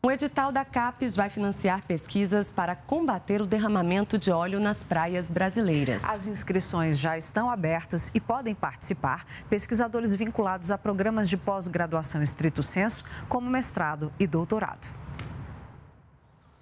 O edital da CAPES vai financiar pesquisas para combater o derramamento de óleo nas praias brasileiras. As inscrições já estão abertas e podem participar pesquisadores vinculados a programas de pós-graduação estrito senso, como mestrado e doutorado.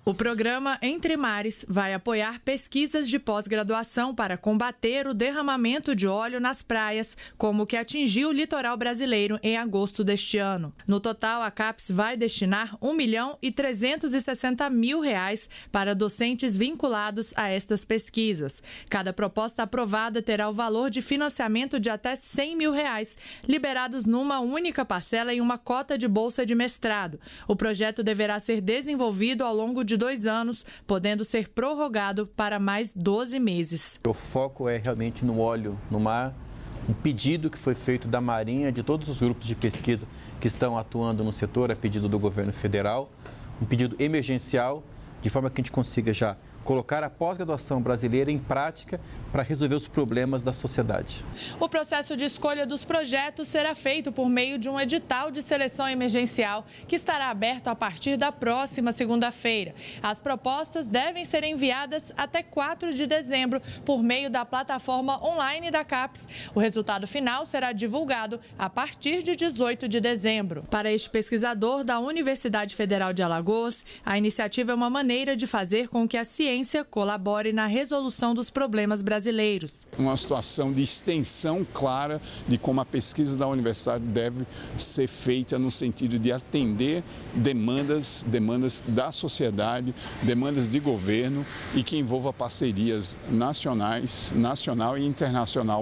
O programa Entre Mares vai apoiar pesquisas de pós-graduação para combater o derramamento de óleo nas praias, como o que atingiu o litoral brasileiro em agosto deste ano. No total, a CAPES vai destinar 1 milhão e 360 mil reais para docentes vinculados a estas pesquisas. Cada proposta aprovada terá o valor de financiamento de até 100 mil reais, liberados numa única parcela em uma cota de bolsa de mestrado. O projeto deverá ser desenvolvido ao longo de de dois anos, podendo ser prorrogado para mais 12 meses. O foco é realmente no óleo no mar. Um pedido que foi feito da Marinha, de todos os grupos de pesquisa que estão atuando no setor, a é pedido do governo federal, um pedido emergencial, de forma que a gente consiga já colocar a pós-graduação brasileira em prática para resolver os problemas da sociedade. O processo de escolha dos projetos será feito por meio de um edital de seleção emergencial que estará aberto a partir da próxima segunda-feira. As propostas devem ser enviadas até 4 de dezembro por meio da plataforma online da CAPES. O resultado final será divulgado a partir de 18 de dezembro. Para este pesquisador da Universidade Federal de Alagoas, a iniciativa é uma maneira de fazer com que a ciência colabore na resolução dos problemas brasileiros. Uma situação de extensão clara de como a pesquisa da universidade deve ser feita no sentido de atender demandas, demandas da sociedade, demandas de governo e que envolva parcerias nacionais, nacional e internacional.